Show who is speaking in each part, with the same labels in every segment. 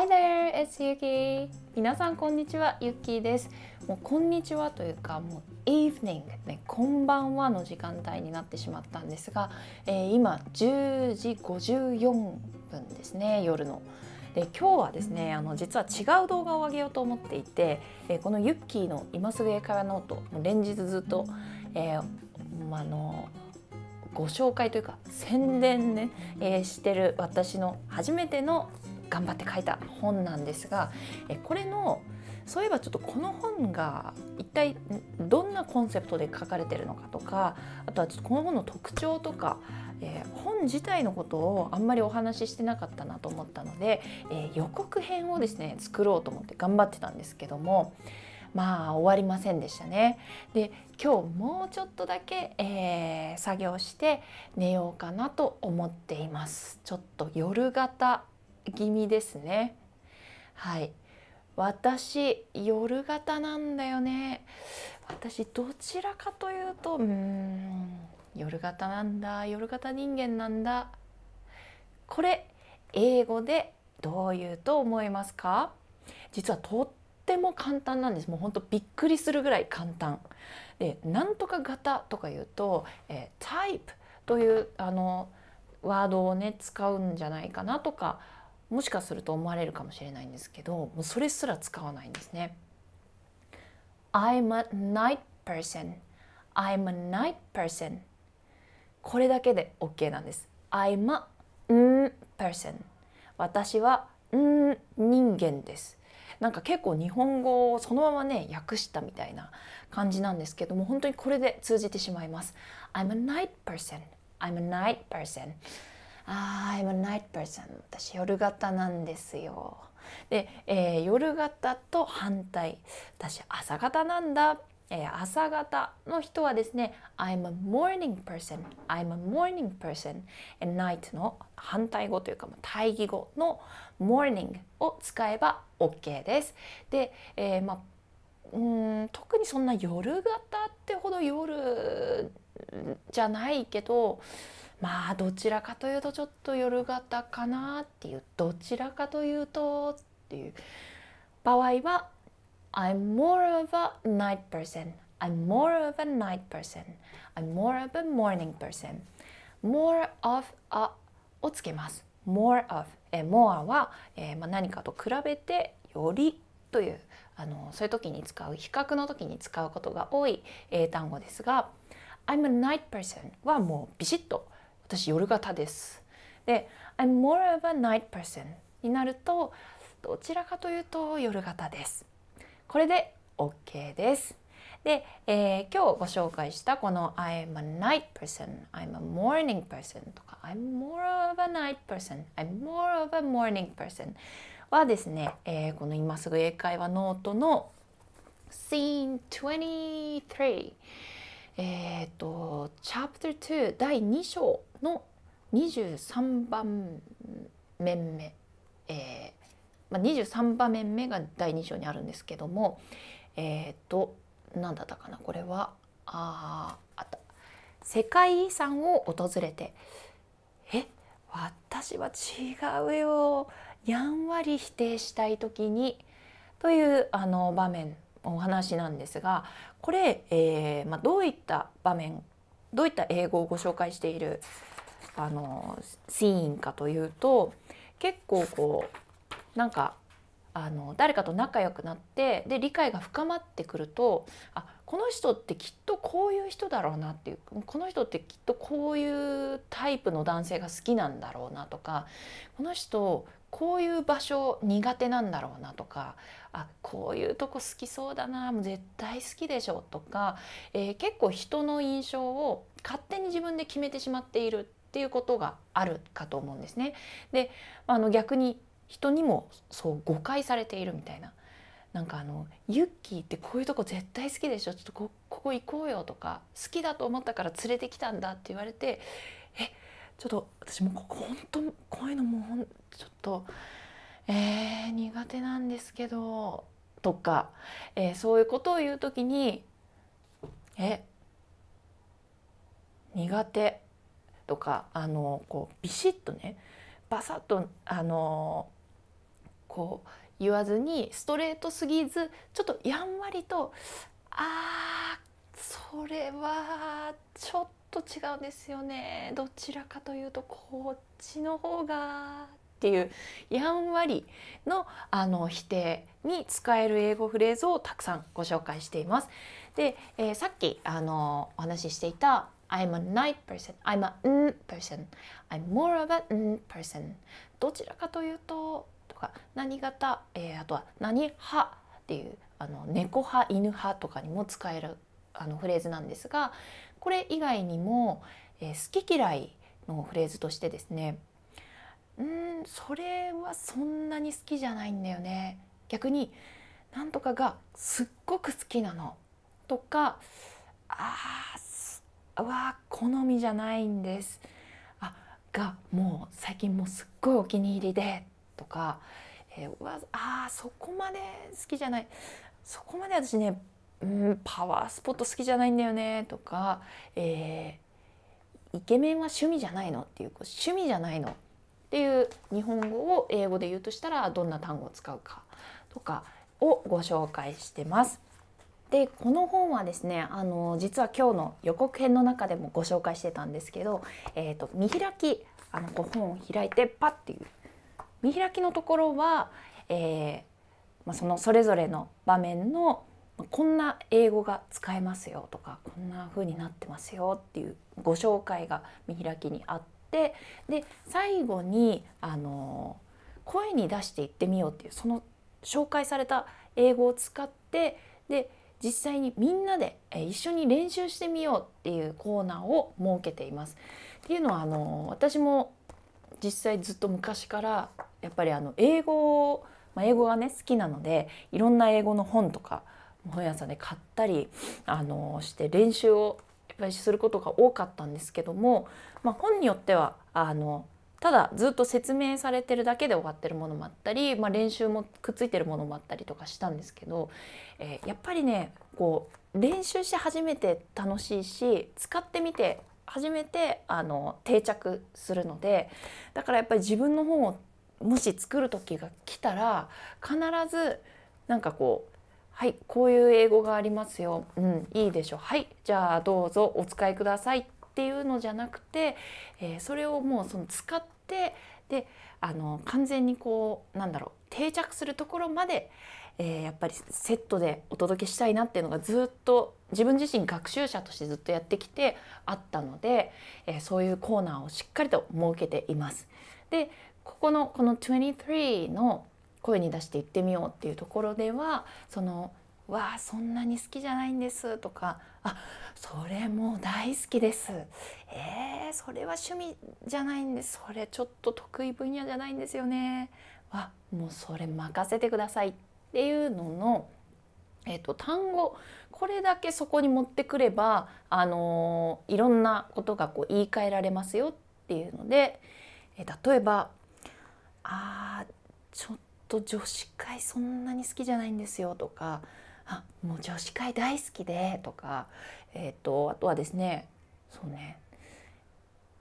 Speaker 1: Hi there, it's Yuki! 皆さんこんにちは、ゆっきーです。もうこんにちはというか、もう evening、ね、こんばんはの時間帯になってしまったんですが、えー、今10時54分ですね、夜の。で今日はですねあの実は違う動画を上げようと思っていて、えこのユッキーの「今すぐ英会話ノート」連日ずっと、えー、あのご紹介というか宣伝ね、えー、してる私の初めての頑張って書いた本なんですがこれのそういえばちょっとこの本が一体どんなコンセプトで書かれてるのかとかあとはちょっとこの本の特徴とか、えー、本自体のことをあんまりお話ししてなかったなと思ったので、えー、予告編をですね作ろうと思って頑張ってたんですけども。まあ終わりませんでしたね。で今日もうちょっとだけ、えー、作業して寝ようかなと思っています。ちょっと夜型気味ですねはい私夜型なんだよね私どちらかというとうん夜型なんだ夜型人間なんだこれ英語でどう言うと思いますか実はとっても簡単なんですもうほんとびっくりするぐらい簡単でなんとか型とか言うと、えー、タイプというあのワードをね使うんじゃないかなとかもしかすると思われるかもしれないんですけどもうそれすら使わないんですね。I'm a night person I'm a night person これだけで OK なんです。I'm a person 私はん人間です。なんか結構日本語をそのままね訳したみたいな感じなんですけども本当にこれで通じてしまいます。I'm a night person I'm a night person あ I'm a night person 私夜型なんですよで、えー、夜型と反対私朝型なんだ、えー、朝型の人はですね I'm a morning person I'm a morning person n i g h t の反対語というか対義語の morning を使えば OK ですで、えー、まあうん特にそんな夜型ってほど夜じゃないけどまあどちらかというとちょっと夜型かなっていうどちらかというとっていう場合は I'm more of a night person I'm more of a night person I'm more of a morning person more of a をつけます more of え more は、えー、まあ、何かと比べてよりというあのそういう時に使う比較の時に使うことが多い英単語ですが I'm a night person はもうビシッと私夜型ですで I'm more of a night person になるとどちらかというと夜型ですこれで OK ですで、えー、今日ご紹介したこの I'm a night person, I'm a morning person とか I'm more of a night person, I'm more of a morning person はですね、えー、この今すぐ英会話ノートの Scene 23えっ、ー、と Chapter 2第2章の23番面目、えーまあ、23番面目が第2章にあるんですけどもえっ、ー、と何だったかなこれはああった世界遺産を訪れてえ私は違うよやんわり否定したい時にというあの場面お話なんですがこれ、えーまあ、どういった場面どういった英語をご紹介しているあのシーンかというと結構こうなんかあの誰かと仲良くなってで理解が深まってくるとあこの人ってきっとこういう人だろうなっていうこの人ってきっとこういうタイプの男性が好きなんだろうなとかこの人こういう場所苦手なんだろうなとかあこういうとこ好きそうだなもう絶対好きでしょとか、えー、結構人の印象を勝手に自分で決めてしまっているっていうことがあるかと思うんですね。であの逆に人にもそう誤解されているみたいな。なんかあのユッキーってこういうとこ絶対好きでしょちょっとここ行こうよとか好きだと思ったから連れてきたんだって言われてえちょっと私もここ本当こういうのもうちょっとえー、苦手なんですけどとか、えー、そういうことを言う時にえ苦手とかあのこうビシッとねバサッとあのこう言わずにストレートすぎずちょっとやんわりと「あーそれはちょっと違うんですよねどちらかというとこっちの方が」っていうやんわりのあの否定に使える英語フレーズをたくさんご紹介しています。で、えー、さっきあのお話ししていた I'm a night person, I'm a n person, I'm more of a n person どちらかというとか何型、えー、あとは何派っていうあの猫派犬派とかにも使えるあのフレーズなんですがこれ以外にも、えー、好き嫌いのフレーズとしてですねうんそれはそんなに好きじゃないんだよね逆になんとかがすっごく好きなのとかああ、わ好みじゃないんですあがもう最近もうすっごいお気に入りでとか、えー、わあそこまで好きじゃないそこまで私ね、うん、パワースポット好きじゃないんだよねとか、えー、イケメンは趣味じゃないのっていうこう趣味じゃないのっていう日本語を英語で言うとしたらどんな単語を使うかとかをご紹介してます。でこの本はですねあの実は今日の予告編の中でもご紹介してたんですけど、えーと、見開きあのこう本を開いてパッていう見開きのところは、えーまあ、そのそれぞれの場面のこんな英語が使えますよとかこんな風になってますよっていうご紹介が見開きにあってで最後にあの声に出していってみようっていうその紹介された英語を使ってで実際にみんなで一緒に練習してみようっていうコーナーを設けています。っていうのはあの私も実際ずっと昔からやっぱりあの英語を、まあ、英語がね好きなのでいろんな英語の本とか本屋さんで買ったりあのして練習をやっぱりすることが多かったんですけども、まあ、本によってはあのただずっと説明されてるだけで終わってるものもあったり、まあ、練習もくっついてるものもあったりとかしたんですけど、えー、やっぱりねこう練習し始めて楽しいし使ってみて初めてあの定着するのでだからやっぱり自分の本をもし作る時が来たら必ずなんかこうはいこういう英語がありますよ、うん、いいでしょはいじゃあどうぞお使いくださいっていうのじゃなくて、えー、それをもうその使ってであの完全にこうなんだろう定着するところまで、えー、やっぱりセットでお届けしたいなっていうのがずっと自分自身学習者としてずっとやってきてあったので、えー、そういうコーナーをしっかりと設けています。でここのこの23の声に出して言ってみようっていうところではその「わあそんなに好きじゃないんです」とか「あそれもう大好きです」えー「それは趣味じゃないんですそれちょっと得意分野じゃないんですよね」わ「もうそれ任せてください」っていうのの、えーと、と単語これだけそこに持ってくれば、あのー、いろんなことがこう言い換えられますよっていうので、えー、例えばあちょっと女子会そんなに好きじゃないんですよとかあもう女子会大好きでとか、えーと、あとはですねそうね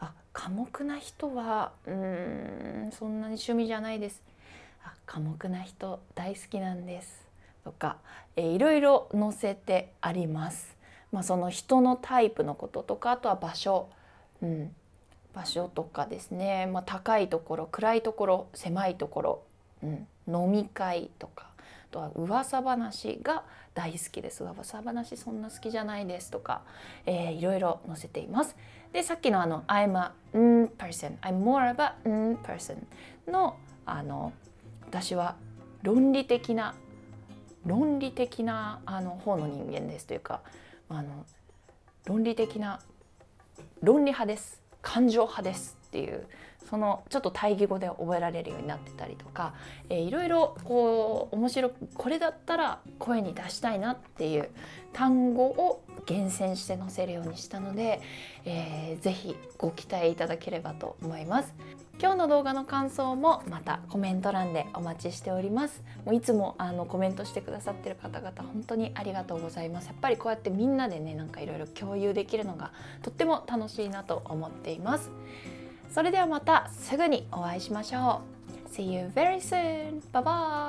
Speaker 1: あ寡黙な人はうんそんなに趣味じゃないですあ寡黙な人大好きなんですとか、えー、いろいろ載せてあります。まあ、その人のタイプのこととかあとは場所、うん、場所とかですね、まあ、高いところ暗いところ狭いところ、うん、飲み会とかあとは噂話が大好きです噂話そんな好きじゃないですとか、えー、いろいろ載せていますでさっきのあの I'm a mm person I'm more of a m person のあの私は論理的な論理的なあの方の人間ですというかあの論理的な論理派です感情派ですっていうそのちょっと対義語で覚えられるようになってたりとか、えー、いろいろこう面白くこれだったら声に出したいなっていう単語を厳選して載せるようにしたので、えー、ぜひご期待いただければと思います。今日の動画の感想もまたコメント欄でお待ちしておりますもういつもあのコメントしてくださってる方々本当にありがとうございますやっぱりこうやってみんなでねなんかいろいろ共有できるのがとっても楽しいなと思っていますそれではまたすぐにお会いしましょう See you very soon! Bye bye!